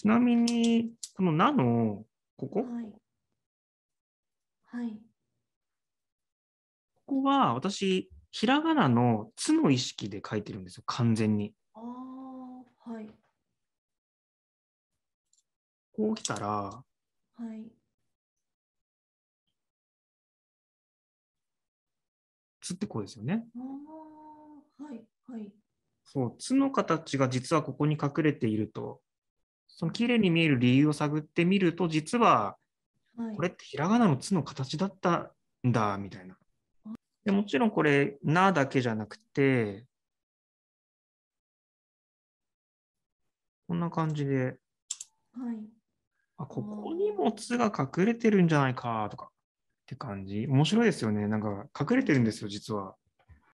ちなみに、このなの、ここ、はい、はい。ここは私、ひらがなの「つ」の意識で書いてるんですよ、完全に。ああ、はい。こう来たら、はい。つってこうですよね。ああ、はい、はい。そう、つの形が実はここに隠れているとその綺麗に見える理由を探ってみると実はこれってひらがなの「つ」の形だったんだみたいな。でもちろんこれ「な」だけじゃなくてこんな感じで、はい、あここにも「つ」が隠れてるんじゃないかとかって感じ面白いですよねなんか隠れてるんですよ実は。